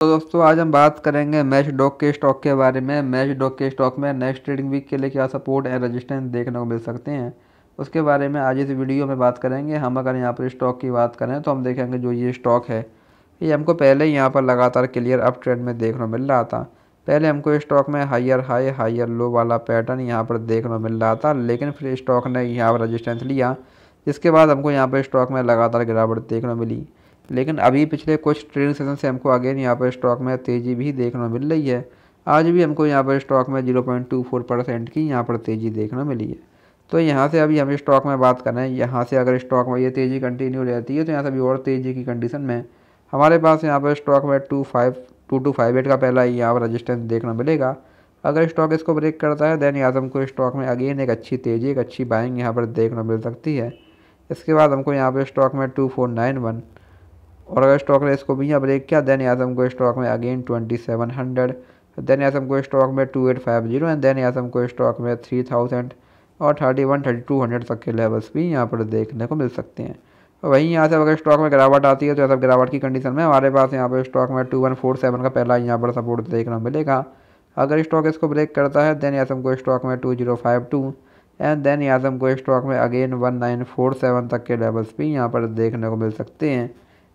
तो दोस्तों आज हम बात करेंगे मैच डॉक के स्टॉक के बारे में मैच डॉक के स्टॉक में नेक्स्ट ट्रेडिंग वीक के लिए क्या सपोर्ट एंड रेजिस्टेंस देखने को मिल सकते हैं उसके बारे में आज इस वीडियो में बात करेंगे हम अगर यहाँ पर स्टॉक की बात करें तो हम देखेंगे जो ये स्टॉक है ये हमको पहले ही यहाँ पर लगातार क्लियर अप ट्रेंड में देखने को मिल रहा था पहले हमको स्टॉक में हायर हाई हायर लो वाला पैटर्न यहाँ पर देखने को मिल रहा था लेकिन फिर स्टॉक ने यहाँ पर रजिस्टेंस लिया जिसके बाद हमको यहाँ पर स्टॉक में लगातार गिरावट देखने को मिली लेकिन अभी पिछले कुछ ट्रेडिंग सेशन से हमको अगेन यहाँ पर स्टॉक में तेज़ी भी देखने मिल रही है आज भी हमको यहाँ पर स्टॉक में फोर परसेंट की यहाँ पर तेज़ी देखने मिली है तो यहाँ से अभी हम स्टॉक में बात करें यहाँ से अगर स्टॉक में ये तेज़ी कंटिन्यू रहती है तो यहाँ से अभी और तेज़ी की कंडीशन में हमारे पास यहाँ पर स्टॉक में two five two two five eight का पहला यहाँ पर रजिस्टेंस देखना मिलेगा अगर स्टॉक इसको ब्रेक करता है देन यहाँ से हमको स्टॉक में अगेन एक अच्छी तेज़ी एक अच्छी बाइंग यहाँ पर देखना मिल सकती है इसके बाद हमको यहाँ पर स्टॉक में टू फोर नाइन वन और अगर स्टॉक ने इसको भी यहाँ ब्रेक किया दैन आजम को स्टॉक में again twenty seven hundred then आजम को स्टॉक में two eight five zero and then आजम को स्टॉक में थ्री थाउजेंड और thirty one thirty two hundred तक के लेवल्स भी यहाँ पर देखने को मिल सकते हैं तो वहीं यहाँ से अगर स्टॉक में गिरावट आती है तो सब गिरावट की कंडीशन में हमारे पास यहाँ पर स्टॉक में टू वन फोर सेवन का पहला यहाँ पर सपोर्ट देखना मिलेगा अगर स्टॉक इसको ब्रेक करता है दैन यासम को स्टॉक में two zero five two and then आजम को स्टॉक में again one nine four seven तक के लेवल्स भी यहाँ पर देखने को मिल सकते हैं